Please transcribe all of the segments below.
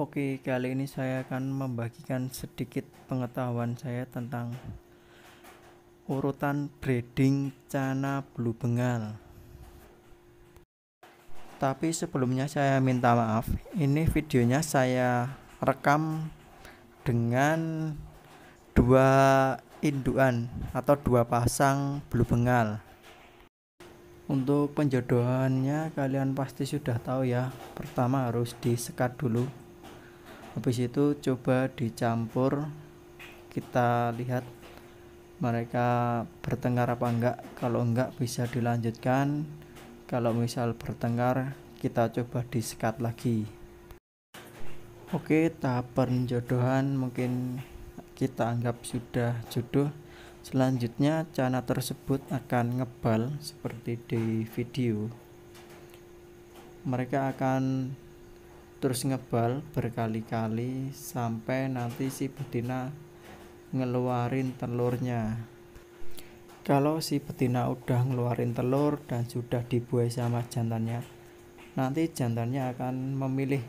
Oke, kali ini saya akan membagikan sedikit pengetahuan saya tentang urutan breeding cana bulu bengal. Tapi sebelumnya saya minta maaf, ini videonya saya rekam dengan dua induan atau dua pasang bulu bengal. Untuk penjodohannya kalian pasti sudah tahu ya. Pertama harus disekat dulu habis itu coba dicampur kita lihat mereka bertengkar apa enggak kalau enggak bisa dilanjutkan kalau misal bertengkar kita coba disekat lagi oke tahap penjodohan mungkin kita anggap sudah jodoh selanjutnya cana tersebut akan ngebal seperti di video mereka akan terus ngebal berkali-kali sampai nanti si betina ngeluarin telurnya kalau si betina udah ngeluarin telur dan sudah dibuai sama jantannya nanti jantannya akan memilih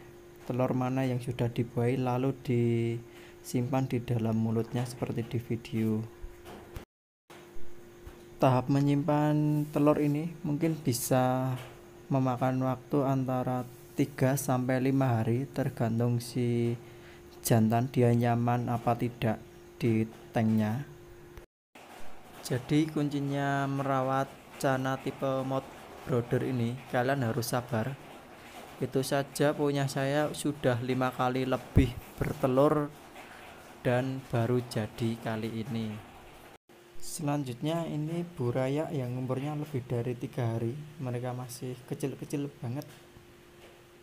telur mana yang sudah dibuai lalu disimpan di dalam mulutnya seperti di video tahap menyimpan telur ini mungkin bisa memakan waktu antara 3 sampai 5 hari tergantung si jantan dia nyaman apa tidak di tanknya. Jadi kuncinya merawat cana tipe mod brother ini kalian harus sabar. Itu saja punya saya sudah lima kali lebih bertelur dan baru jadi kali ini. Selanjutnya ini burayak yang umurnya lebih dari tiga hari, mereka masih kecil-kecil banget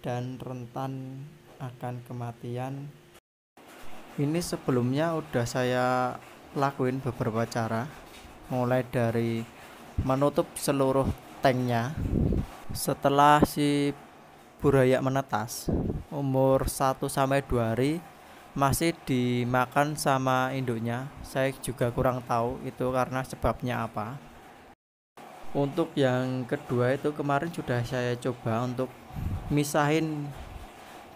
dan rentan akan kematian. Ini sebelumnya udah saya lakuin beberapa cara, mulai dari menutup seluruh tanknya. Setelah si burayak menetas, umur 1 sampai 2 hari masih dimakan sama induknya. Saya juga kurang tahu itu karena sebabnya apa. Untuk yang kedua itu kemarin sudah saya coba untuk misahin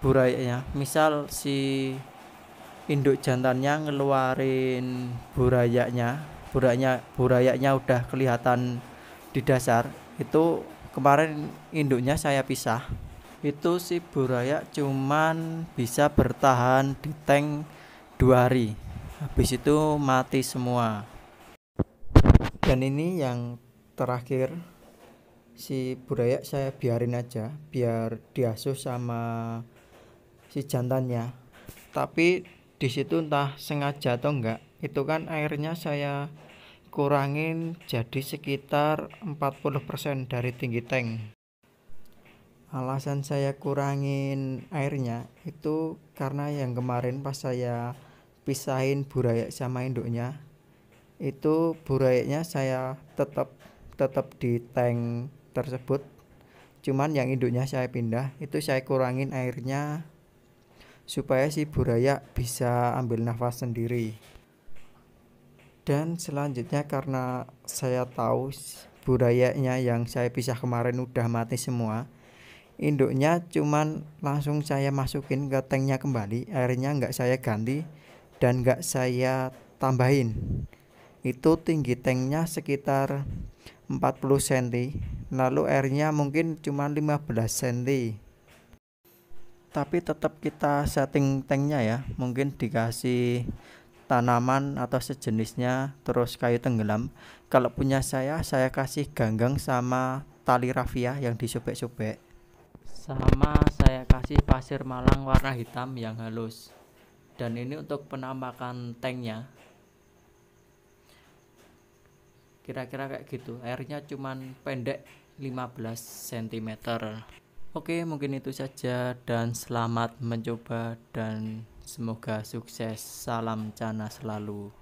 burayanya misal si induk jantannya ngeluarin burayaknya, burayaknya burayaknya udah kelihatan di dasar itu kemarin induknya saya pisah itu si burayak cuman bisa bertahan di tank dua hari habis itu mati semua dan ini yang terakhir si buraya saya biarin aja biar diasuh sama si jantannya tapi di situ entah sengaja atau enggak itu kan airnya saya kurangin jadi sekitar 40% dari tinggi tank alasan saya kurangin airnya itu karena yang kemarin pas saya pisahin burayak sama induknya itu burayaknya saya tetap tetap di tank tersebut cuman yang induknya saya pindah itu saya kurangin airnya supaya si buraya bisa ambil nafas sendiri dan selanjutnya karena saya tahu burayanya yang saya pisah kemarin udah mati semua induknya cuman langsung saya masukin ke tanknya kembali airnya nggak saya ganti dan nggak saya tambahin itu tinggi tanknya sekitar 40 cm lalu airnya mungkin cuma 15 cm tapi tetap kita setting tanknya ya mungkin dikasih tanaman atau sejenisnya terus kayu tenggelam kalau punya saya saya kasih ganggang sama tali rafia yang disobek-sobek sama saya kasih pasir malang warna hitam yang halus dan ini untuk penampakan tanknya kira-kira kayak gitu airnya cuman pendek 15 cm oke mungkin itu saja dan selamat mencoba dan semoga sukses salam cana selalu